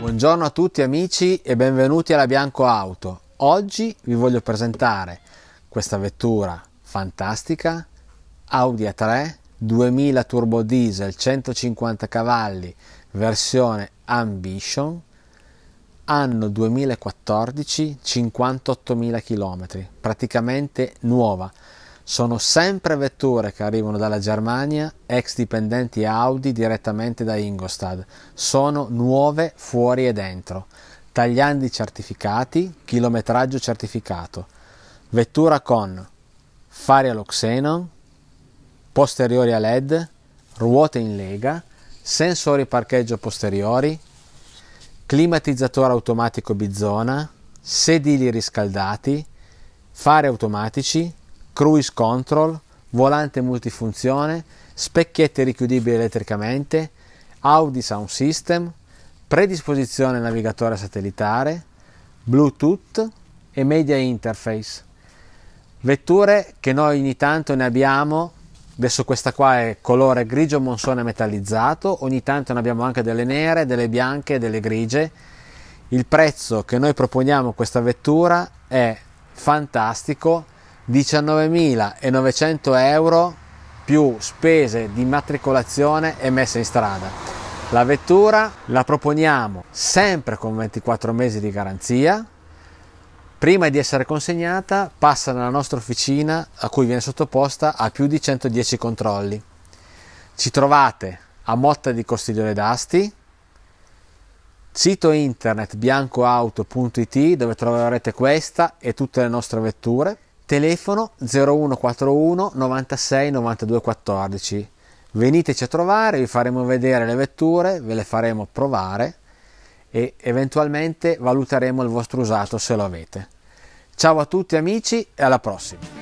Buongiorno a tutti amici e benvenuti alla Bianco Auto. Oggi vi voglio presentare questa vettura fantastica Audi A3 2000 turbo diesel 150 cavalli versione Ambition anno 2014 58.000 km praticamente nuova sono sempre vetture che arrivano dalla Germania, ex dipendenti Audi direttamente da Ingolstadt. Sono nuove fuori e dentro, tagliandi certificati, chilometraggio certificato. Vettura con fari allo xenon, posteriori a LED, ruote in lega, sensori parcheggio posteriori, climatizzatore automatico bizona, sedili riscaldati, fari automatici, cruise control, volante multifunzione, specchietti richiudibili elettricamente, Audi Sound System, predisposizione navigatore satellitare, Bluetooth e media interface. Vetture che noi ogni tanto ne abbiamo, adesso questa qua è colore grigio monsone metallizzato, ogni tanto ne abbiamo anche delle nere, delle bianche, delle grigie. Il prezzo che noi proponiamo a questa vettura è fantastico 19.900 euro più spese di matricolazione e messa in strada. La vettura la proponiamo sempre con 24 mesi di garanzia. Prima di essere consegnata passa nella nostra officina a cui viene sottoposta a più di 110 controlli. Ci trovate a Motta di Costiglione d'Asti, sito internet biancoauto.it dove troverete questa e tutte le nostre vetture Telefono 0141 96 92 14. Veniteci a trovare, vi faremo vedere le vetture, ve le faremo provare e eventualmente valuteremo il vostro usato se lo avete. Ciao a tutti amici e alla prossima!